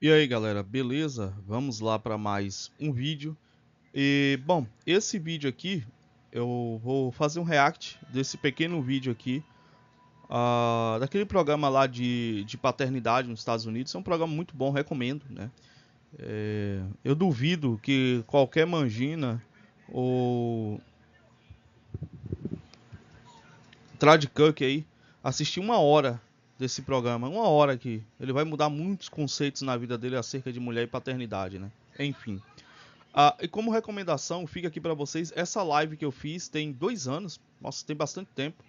E aí galera, beleza? Vamos lá para mais um vídeo. E bom, esse vídeo aqui eu vou fazer um react desse pequeno vídeo aqui uh, daquele programa lá de, de paternidade nos Estados Unidos. É um programa muito bom, recomendo, né? É, eu duvido que qualquer mangina ou Tradcuck aí assistir uma hora desse programa. Uma hora aqui. Ele vai mudar muitos conceitos na vida dele acerca de mulher e paternidade, né? Enfim. Ah, e como recomendação, fica aqui para vocês essa live que eu fiz tem dois anos. Nossa, tem bastante tempo.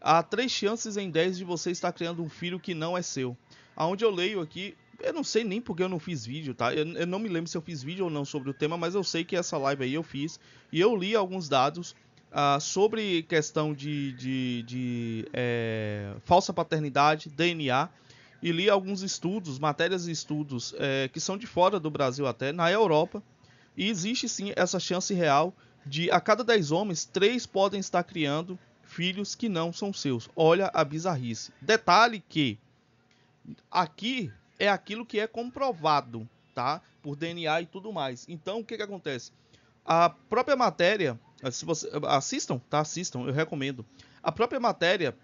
Há três chances em dez de você estar criando um filho que não é seu. Aonde eu leio aqui, eu não sei nem porque eu não fiz vídeo, tá? Eu, eu não me lembro se eu fiz vídeo ou não sobre o tema, mas eu sei que essa live aí eu fiz e eu li alguns dados ah, sobre questão de, de, de é, falsa paternidade, DNA, e li alguns estudos, matérias e estudos é, que são de fora do Brasil até, na Europa, e existe sim essa chance real de a cada 10 homens, 3 podem estar criando filhos que não são seus. Olha a bizarrice. Detalhe que aqui é aquilo que é comprovado, tá? Por DNA e tudo mais. Então, o que, que acontece? A própria matéria se você, assistam, tá? Assistam, eu recomendo. A própria matéria,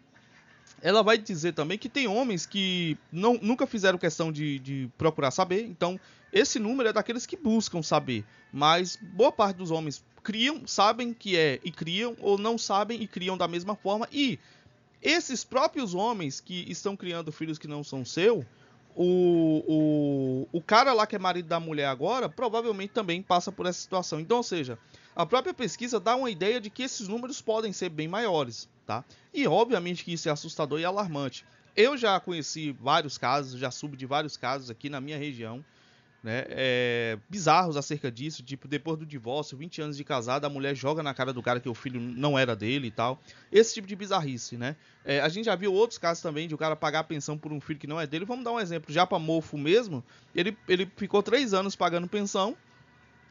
ela vai dizer também que tem homens que não, nunca fizeram questão de, de procurar saber. Então, esse número é daqueles que buscam saber. Mas boa parte dos homens criam, sabem que é e criam, ou não sabem e criam da mesma forma. E esses próprios homens que estão criando filhos que não são seu, o, o, o cara lá que é marido da mulher agora, provavelmente também passa por essa situação. Então, ou seja, a própria pesquisa dá uma ideia de que esses números podem ser bem maiores, tá? E obviamente que isso é assustador e alarmante. Eu já conheci vários casos, já soube de vários casos aqui na minha região, né? É, bizarros acerca disso, tipo, depois do divórcio, 20 anos de casada, a mulher joga na cara do cara que o filho não era dele e tal. Esse tipo de bizarrice, né? É, a gente já viu outros casos também de o cara pagar a pensão por um filho que não é dele. Vamos dar um exemplo. já para Mofo mesmo, ele, ele ficou três anos pagando pensão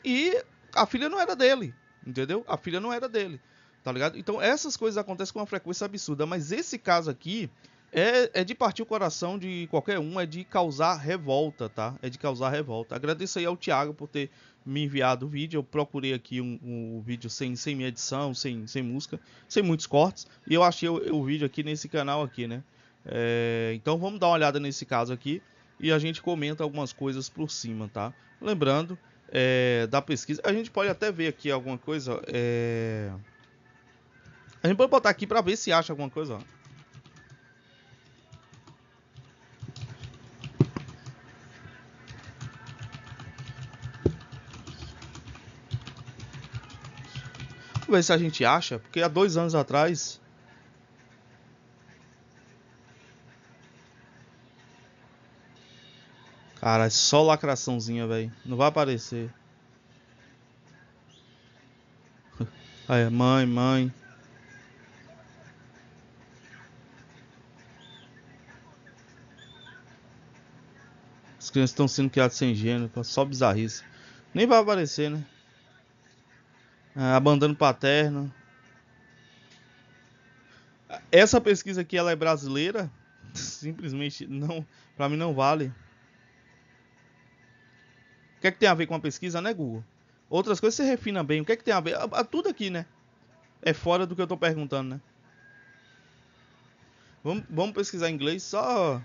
e a filha não era dele. Entendeu? A filha não era dele. Tá ligado? Então essas coisas acontecem com uma frequência absurda. Mas esse caso aqui é, é de partir o coração de qualquer um, é de causar revolta, tá? É de causar revolta. Agradeço aí ao Thiago por ter me enviado o vídeo. Eu procurei aqui um, um vídeo sem, sem minha edição, sem, sem música, sem muitos cortes. E eu achei o, o vídeo aqui nesse canal aqui, né? É, então vamos dar uma olhada nesse caso aqui e a gente comenta algumas coisas por cima, tá? Lembrando é, da pesquisa. A gente pode até ver aqui alguma coisa. É... A gente pode botar aqui para ver se acha alguma coisa. Ó. Vamos ver se a gente acha, porque há dois anos atrás Cara, é só lacraçãozinha, velho. Não vai aparecer. Aí, mãe, mãe. As crianças estão sendo criadas sem gênero, só bizarrice. Nem vai aparecer, né? Ah, é, abandono paterno. Essa pesquisa aqui ela é brasileira? Simplesmente não, para mim não vale. O que é que tem a ver com a pesquisa, né, Google? Outras coisas você refina bem. O que é que tem a ver? A, a, tudo aqui, né? É fora do que eu tô perguntando, né? Vamos, vamos pesquisar em inglês só.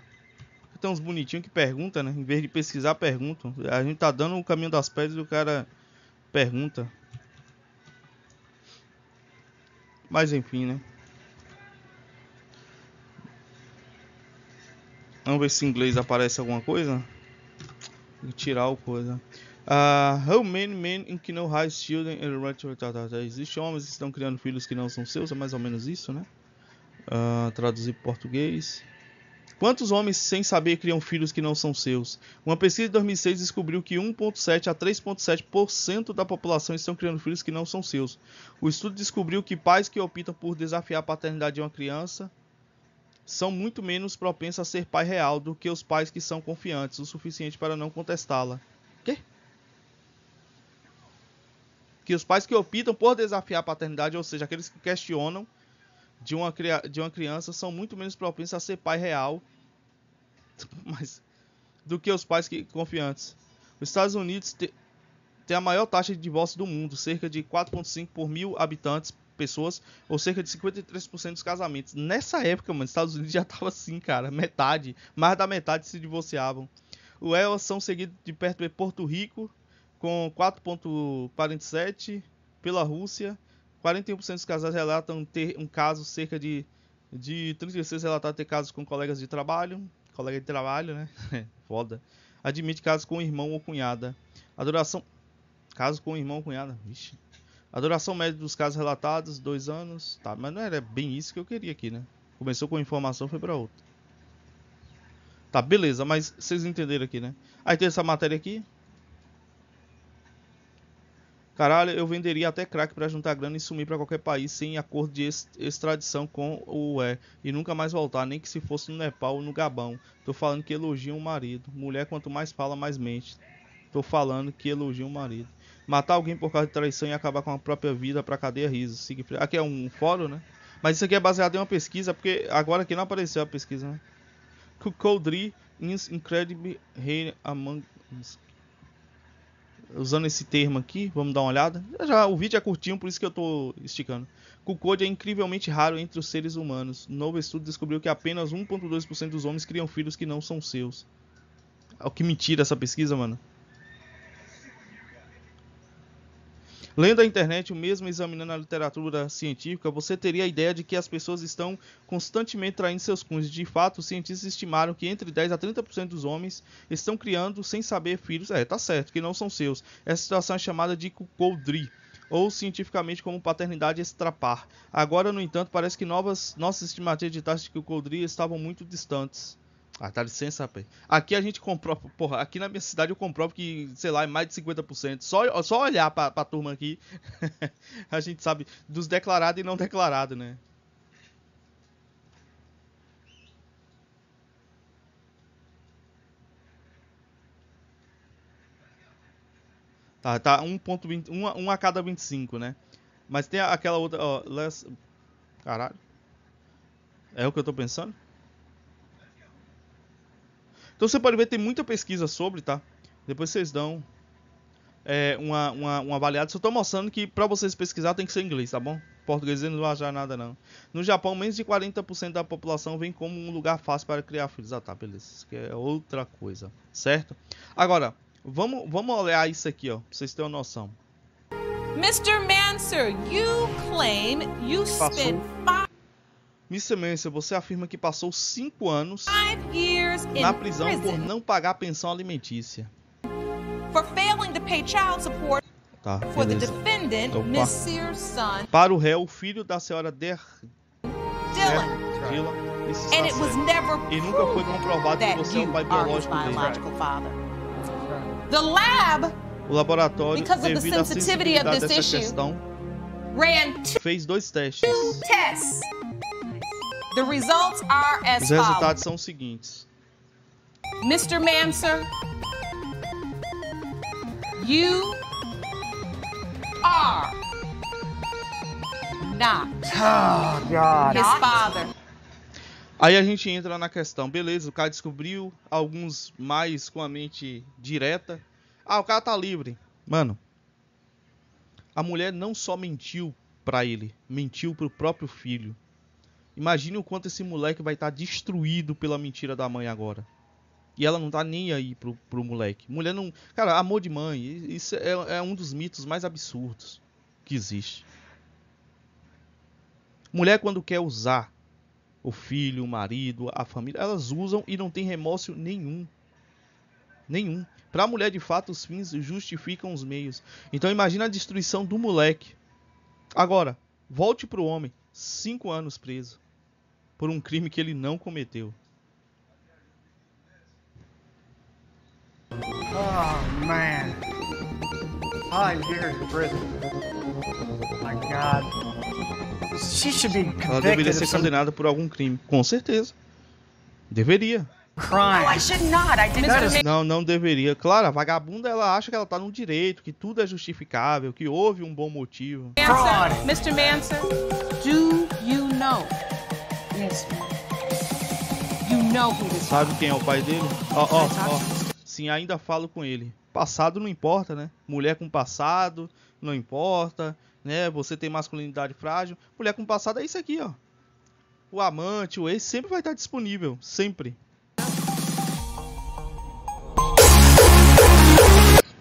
Tem uns bonitinhos que perguntam, né? Em vez de pesquisar, perguntam. A gente tá dando o caminho das pedras e o cara pergunta. Mas enfim, né? Vamos ver se em inglês aparece alguma coisa tirar o coisa. Uh, how many men in Kino High Children and right to tá, tá, tá. Existem homens que estão criando filhos que não são seus, é mais ou menos isso, né? Uh, traduzir para português. Quantos homens sem saber criam filhos que não são seus? Uma pesquisa de 2006 descobriu que 1,7 a 3,7% da população estão criando filhos que não são seus. O estudo descobriu que pais que optam por desafiar a paternidade de uma criança são muito menos propensos a ser pai real do que os pais que são confiantes o suficiente para não contestá-la. Quê? Que os pais que optam por desafiar a paternidade, ou seja, aqueles que questionam de uma, de uma criança, são muito menos propensos a ser pai real mas, do que os pais que, confiantes. Os Estados Unidos têm a maior taxa de divórcio do mundo, cerca de 4,5 por mil habitantes pessoas, ou cerca de 53% dos casamentos. Nessa época, mano, Estados Unidos já tava assim, cara, metade, mais da metade se divorciavam. O elas são seguidos de perto de Porto Rico, com 4,47%, pela Rússia. 41% dos casais relatam ter um caso, cerca de, de 36 relatam ter casos com colegas de trabalho. Colega de trabalho, né? Foda. Admite casos com irmão ou cunhada. A duração. Caso com irmão ou cunhada. Vixe. A duração média dos casos relatados, dois anos. Tá, mas não era bem isso que eu queria aqui, né? Começou com uma informação, foi para outra. Tá, beleza, mas vocês entenderam aqui, né? Aí tem essa matéria aqui. Caralho, eu venderia até crack para juntar grana e sumir para qualquer país sem acordo de extradição com o UE e nunca mais voltar, nem que se fosse no Nepal ou no Gabão. Tô falando que elogia o marido. Mulher, quanto mais fala, mais mente. Tô falando que elogia o marido. Matar alguém por causa de traição e acabar com a própria vida pra cadeia riso. Aqui é um fórum, né? Mas isso aqui é baseado em uma pesquisa, porque agora aqui não apareceu a pesquisa, né? Cucodri is incredible rare among... Usando esse termo aqui, vamos dar uma olhada. Já, o vídeo é curtinho, por isso que eu tô esticando. Cuckold é incrivelmente raro entre os seres humanos. novo estudo descobriu que apenas 1.2% dos homens criam filhos que não são seus. Oh, que mentira essa pesquisa, mano. Lendo a internet, ou mesmo examinando a literatura científica, você teria a ideia de que as pessoas estão constantemente traindo seus cunhos. De fato, os cientistas estimaram que entre 10 a 30% dos homens estão criando sem saber filhos. É, tá certo, que não são seus. Essa situação é chamada de cucoldri ou cientificamente como paternidade extrapar. Agora, no entanto, parece que novas nossas estimativas de taxa de cucoldri estavam muito distantes. Ah, tá licença, rapaz. Aqui a gente comprova, porra, aqui na minha cidade eu comprovo que, sei lá, é mais de 50%. Só, só olhar pra, pra turma aqui, a gente sabe dos declarados e não declarados, né? Tá, tá 1.20, 1, um a cada 25, né? Mas tem aquela outra, ó, less... Caralho. É o que eu tô pensando? Então você pode ver, tem muita pesquisa sobre, tá? Depois vocês dão é, uma, uma, uma avaliada. Só tô mostrando que para vocês pesquisar tem que ser inglês, tá bom? Português não vai achar nada, não. No Japão, menos de 40% da população vem como um lugar fácil para criar filhos. Ah, tá, beleza. Isso aqui é outra coisa, certo? Agora, vamos, vamos olhar isso aqui, ó, pra vocês terem uma noção. Mr. Mansur, you claim you spent five... Miss Mercer, você afirma que passou cinco anos na prisão por não pagar a pensão alimentícia. Tá, então, pa para o réu, filho da senhora Der... Dylan. Dylan. E nunca foi comprovado que você é o pai biológico dele. Lab, o laboratório, devido à sensibilidade dessa issue, questão, fez dois testes. The results are as Os resultados são os seguintes. Mr. Mansur, you are not oh, God. his father. Aí a gente entra na questão, beleza, o cara descobriu, alguns mais com a mente direta. Ah, o cara tá livre. Mano, a mulher não só mentiu para ele, mentiu pro próprio filho. Imagine o quanto esse moleque vai estar tá destruído pela mentira da mãe agora. E ela não tá nem aí pro, pro moleque. Mulher não. Cara, amor de mãe, isso é, é um dos mitos mais absurdos que existe. Mulher, quando quer usar o filho, o marido, a família, elas usam e não tem remorso nenhum. Nenhum. Para a mulher, de fato, os fins justificam os meios. Então imagina a destruição do moleque. Agora, volte pro homem. Cinco anos preso por um crime que ele não cometeu. Oh man. Five years in prison. Oh, my God. She should be convicted Ela deveria ser condenada por algum crime, com certeza. Deveria. Crime. Oh, não, não deveria. Claro, a vagabunda ela acha que ela tá no direito, que tudo é justificável, que houve um bom motivo. Manson, Mr. Manson, do you know You know who this Sabe quem é o pai dele? Ó, ó, ó. Sim, ainda falo com ele. Passado não importa, né? Mulher com passado não importa, né? Você tem masculinidade frágil. Mulher com passado é isso aqui, ó. O amante, o ex sempre vai estar disponível, sempre.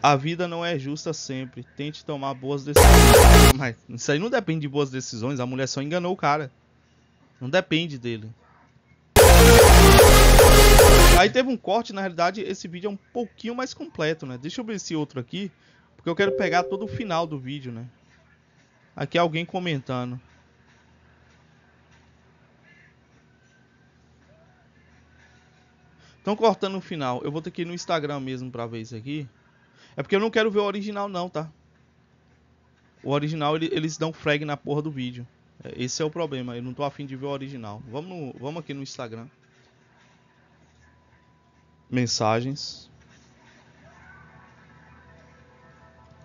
A vida não é justa sempre. Tente tomar boas decisões. Mas isso aí não depende de boas decisões. A mulher só enganou o cara. Não depende dele. Aí teve um corte, na realidade, esse vídeo é um pouquinho mais completo, né? Deixa eu ver esse outro aqui, porque eu quero pegar todo o final do vídeo, né? Aqui alguém comentando. Estão cortando o final. Eu vou ter que ir no Instagram mesmo pra ver isso aqui. É porque eu não quero ver o original não, tá? O original, ele, eles dão frag na porra do vídeo. Esse é o problema, eu não tô afim de ver o original. Vamos, no, vamos aqui no Instagram. Mensagens.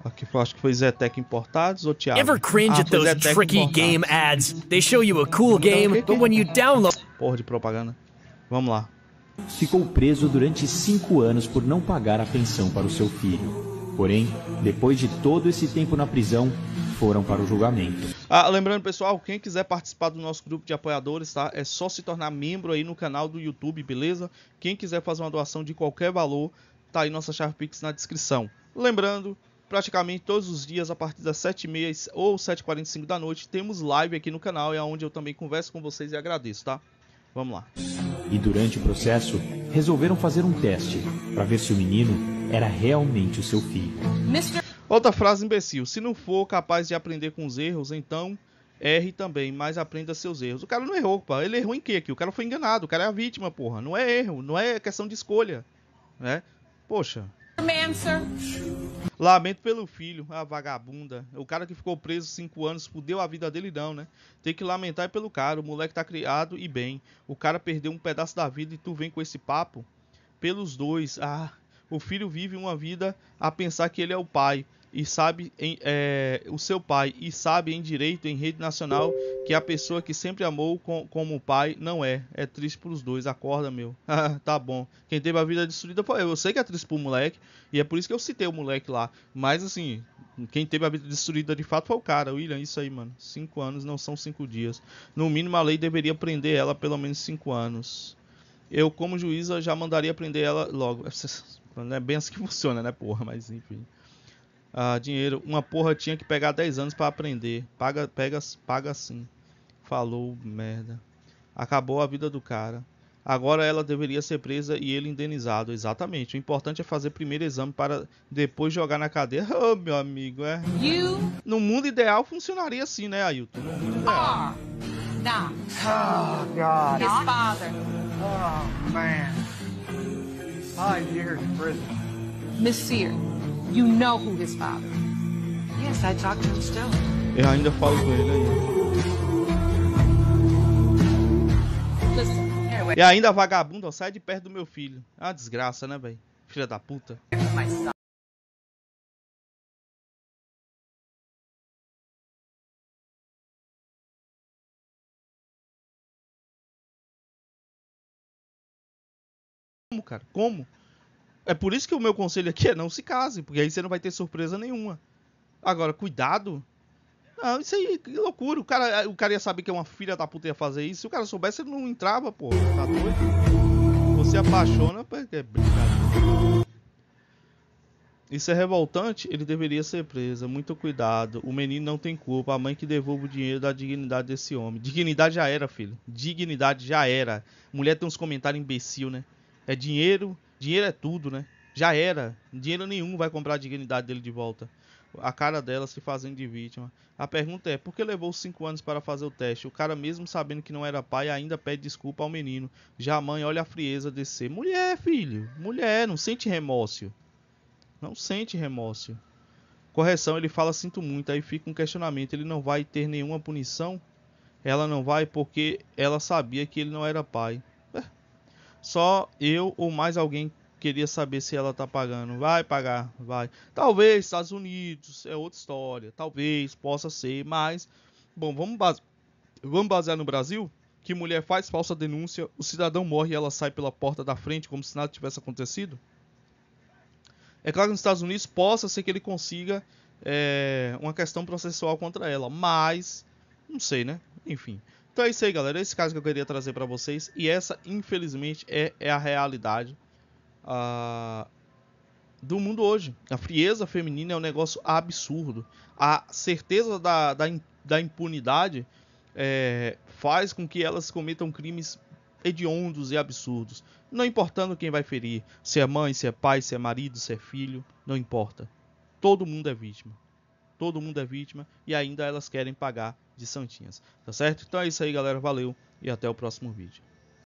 Aqui acho que foi Zetec Importados ou Thiago. Ever cringe ah, at those Zetec tricky importados. game ads? They show you a cool então, game, but when you download. Porra de propaganda. Vamos lá. Ficou preso durante cinco anos por não pagar a pensão para o seu filho. Porém, depois de todo esse tempo na prisão, foram para o julgamento. Ah, lembrando, pessoal, quem quiser participar do nosso grupo de apoiadores, tá? É só se tornar membro aí no canal do YouTube, beleza? Quem quiser fazer uma doação de qualquer valor, tá aí nossa chave Pix na descrição. Lembrando, praticamente todos os dias, a partir das 7h30 ou 7h45 da noite, temos live aqui no canal, é onde eu também converso com vocês e agradeço, tá? Vamos lá. E durante o processo, resolveram fazer um teste para ver se o menino era realmente o seu filho. Mr. Outra frase imbecil. Se não for capaz de aprender com os erros, então erre também, mas aprenda seus erros. O cara não errou, pá. Ele errou em quê? aqui o cara foi enganado. O cara é a vítima, porra. Não é erro, não é questão de escolha, né? Poxa. Lamento pelo filho, a vagabunda. O cara que ficou preso cinco anos fudeu a vida dele não, né? Tem que lamentar é pelo cara. O moleque tá criado e bem. O cara perdeu um pedaço da vida e tu vem com esse papo pelos dois. Ah, o filho vive uma vida a pensar que ele é o pai e sabe em, é, o seu pai e sabe em direito em rede nacional que a pessoa que sempre amou com, como pai não é. É triste pros dois, acorda, meu. tá bom. Quem teve a vida destruída foi eu. Eu sei que é triste pro moleque, e é por isso que eu citei o moleque lá. Mas assim, quem teve a vida destruída de fato foi o cara, William. Isso aí, mano. Cinco anos não são cinco dias. No mínimo, a lei deveria prender ela pelo menos cinco anos eu, como juíza, já mandaria prender ela logo. Não é bem assim que funciona, né, porra? Mas enfim. Ah, dinheiro. Uma porra tinha que pegar 10 anos para aprender. Paga, pega, paga sim. Falou merda. Acabou a vida do cara. Agora ela deveria ser presa e ele indenizado. Exatamente. O importante é fazer primeiro exame para depois jogar na cadeia. Oh, meu amigo, é. You... No mundo ideal funcionaria assim, né, Ailton? No mundo ideal. Ah, not. Oh, God. His father. Oh, man. Five years in prison. Miss Sear, you know who his father is. Yes, I talked to him still. Eu ainda falo com ele ainda. E é ainda vagabundo, ó, sai de perto do meu filho. Ah, desgraça, né, velho? Filha da puta. Como, cara? Como? É por isso que o meu conselho aqui é não se case, porque aí você não vai ter surpresa nenhuma. Agora, cuidado. Não, isso aí, que loucura. O cara, o cara ia saber que é uma filha da puta ia fazer isso. Se o cara soubesse, ele não entrava, pô. Tá doido? Você apaixona, é brincadeira. Isso é revoltante, ele deveria ser preso. Muito cuidado. O menino não tem culpa. A mãe que devolva o dinheiro da dignidade desse homem. Dignidade já era, filho. Dignidade já era. Mulher tem uns comentários imbecil, né? É dinheiro, dinheiro é tudo, né? Já era. Dinheiro nenhum vai comprar a dignidade dele de volta. A cara dela se fazendo de vítima. A pergunta é: por que levou cinco anos para fazer o teste? O cara, mesmo sabendo que não era pai, ainda pede desculpa ao menino. Já a mãe olha a frieza descer. Mulher, filho, mulher, não sente remorso. Não sente remorso. Correção, ele fala sinto muito, aí fica um questionamento, ele não vai ter nenhuma punição? Ela não vai porque ela sabia que ele não era pai. Só eu ou mais alguém queria saber se ela tá pagando. Vai pagar, vai. Talvez Estados Unidos é outra história, talvez possa ser, mas bom, vamos base... vamos basear no Brasil, que mulher faz falsa denúncia, o cidadão morre e ela sai pela porta da frente como se nada tivesse acontecido? É claro que nos Estados Unidos possa ser que ele consiga é, uma questão processual contra ela, mas não sei, né? Enfim. Então é isso aí, galera. Esse caso que eu queria trazer para vocês. E essa, infelizmente, é, é a realidade uh, do mundo hoje. A frieza feminina é um negócio absurdo. A certeza da, da, da impunidade é, faz com que elas cometam crimes hediondos e absurdos. Não importando quem vai ferir. Se é mãe, se é pai, se é marido, se é filho. Não importa. Todo mundo é vítima. Todo mundo é vítima e ainda elas querem pagar de Santinhas. Tá certo? Então é isso aí, galera. Valeu e até o próximo vídeo.